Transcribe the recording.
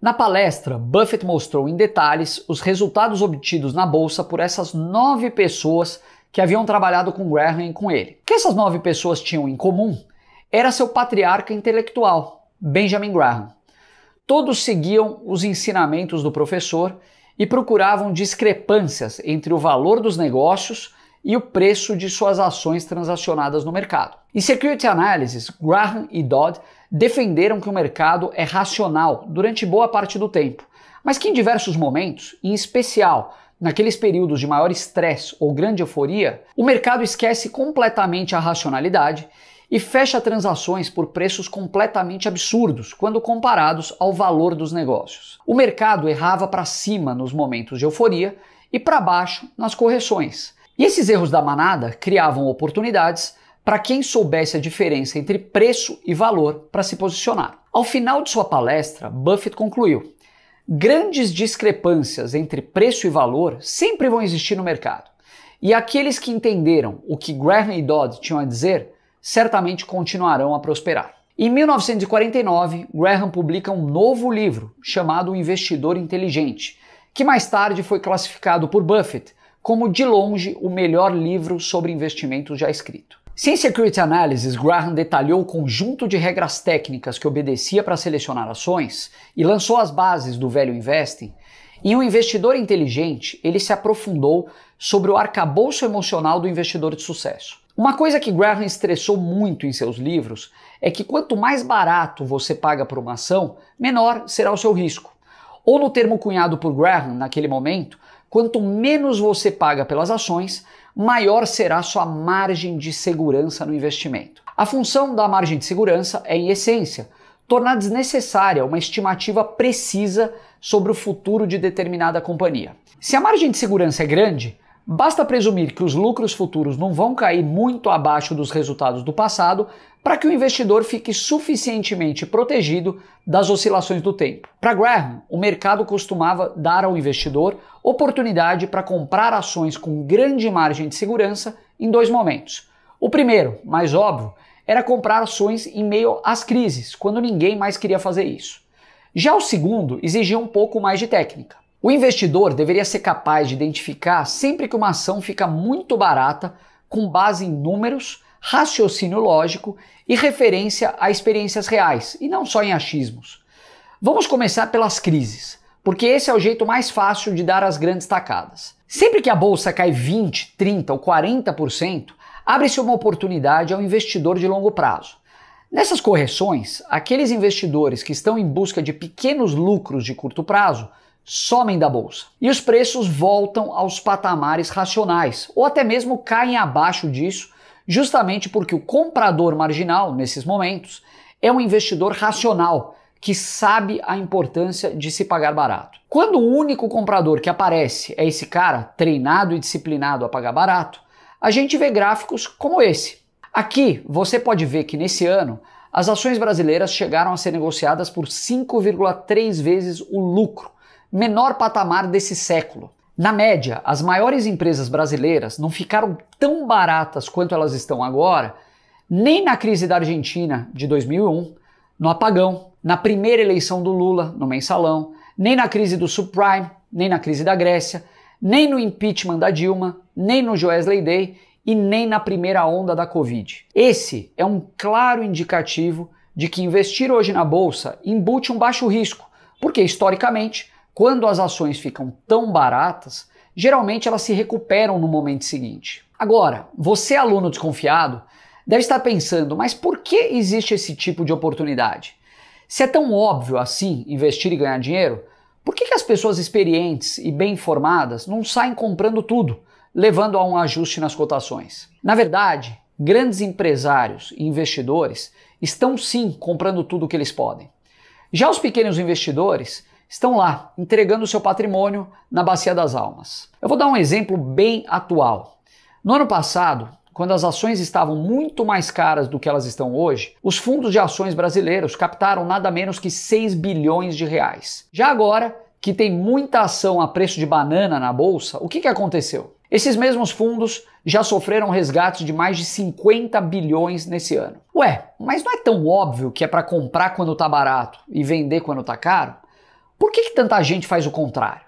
Na palestra, Buffett mostrou em detalhes os resultados obtidos na bolsa por essas nove pessoas que haviam trabalhado com Graham e com ele. O que essas nove pessoas tinham em comum era seu patriarca intelectual, Benjamin Graham. Todos seguiam os ensinamentos do professor e procuravam discrepâncias entre o valor dos negócios e o preço de suas ações transacionadas no mercado. Em Security Analysis, Graham e Dodd defenderam que o mercado é racional durante boa parte do tempo, mas que em diversos momentos, em especial naqueles períodos de maior estresse ou grande euforia, o mercado esquece completamente a racionalidade e fecha transações por preços completamente absurdos quando comparados ao valor dos negócios. O mercado errava para cima nos momentos de euforia e para baixo nas correções, e esses erros da manada criavam oportunidades para quem soubesse a diferença entre preço e valor para se posicionar. Ao final de sua palestra, Buffett concluiu: grandes discrepâncias entre preço e valor sempre vão existir no mercado. E aqueles que entenderam o que Graham e Dodd tinham a dizer certamente continuarão a prosperar. Em 1949, Graham publica um novo livro chamado O Investidor Inteligente, que mais tarde foi classificado por Buffett como de longe o melhor livro sobre investimentos já escrito. Sem Security Analysis, Graham detalhou o conjunto de regras técnicas que obedecia para selecionar ações e lançou as bases do velho investing. Em um investidor inteligente, ele se aprofundou sobre o arcabouço emocional do investidor de sucesso. Uma coisa que Graham estressou muito em seus livros é que quanto mais barato você paga por uma ação, menor será o seu risco. Ou no termo cunhado por Graham naquele momento, Quanto menos você paga pelas ações, maior será sua margem de segurança no investimento. A função da margem de segurança é, em essência, tornar desnecessária uma estimativa precisa sobre o futuro de determinada companhia. Se a margem de segurança é grande, Basta presumir que os lucros futuros não vão cair muito abaixo dos resultados do passado para que o investidor fique suficientemente protegido das oscilações do tempo. Para Graham, o mercado costumava dar ao investidor oportunidade para comprar ações com grande margem de segurança em dois momentos. O primeiro, mais óbvio, era comprar ações em meio às crises, quando ninguém mais queria fazer isso. Já o segundo exigia um pouco mais de técnica. O investidor deveria ser capaz de identificar sempre que uma ação fica muito barata com base em números, raciocínio lógico e referência a experiências reais, e não só em achismos. Vamos começar pelas crises, porque esse é o jeito mais fácil de dar as grandes tacadas. Sempre que a bolsa cai 20, 30 ou 40%, abre-se uma oportunidade ao investidor de longo prazo. Nessas correções, aqueles investidores que estão em busca de pequenos lucros de curto prazo somem da bolsa. E os preços voltam aos patamares racionais, ou até mesmo caem abaixo disso, justamente porque o comprador marginal, nesses momentos, é um investidor racional que sabe a importância de se pagar barato. Quando o único comprador que aparece é esse cara treinado e disciplinado a pagar barato, a gente vê gráficos como esse. Aqui você pode ver que nesse ano as ações brasileiras chegaram a ser negociadas por 5,3 vezes o lucro menor patamar desse século. Na média, as maiores empresas brasileiras não ficaram tão baratas quanto elas estão agora, nem na crise da Argentina de 2001, no apagão, na primeira eleição do Lula, no mensalão, nem na crise do subprime, nem na crise da Grécia, nem no impeachment da Dilma, nem no Joesley Day e nem na primeira onda da Covid. Esse é um claro indicativo de que investir hoje na bolsa embute um baixo risco, porque historicamente quando as ações ficam tão baratas, geralmente elas se recuperam no momento seguinte. Agora, você, aluno desconfiado, deve estar pensando, mas por que existe esse tipo de oportunidade? Se é tão óbvio assim investir e ganhar dinheiro, por que, que as pessoas experientes e bem informadas não saem comprando tudo, levando a um ajuste nas cotações? Na verdade, grandes empresários e investidores estão sim comprando tudo o que eles podem. Já os pequenos investidores estão lá, entregando o seu patrimônio na Bacia das Almas. Eu vou dar um exemplo bem atual. No ano passado, quando as ações estavam muito mais caras do que elas estão hoje, os fundos de ações brasileiros captaram nada menos que 6 bilhões de reais. Já agora, que tem muita ação a preço de banana na bolsa, o que, que aconteceu? Esses mesmos fundos já sofreram resgates de mais de 50 bilhões nesse ano. Ué, mas não é tão óbvio que é para comprar quando está barato e vender quando está caro? Por que, que tanta gente faz o contrário?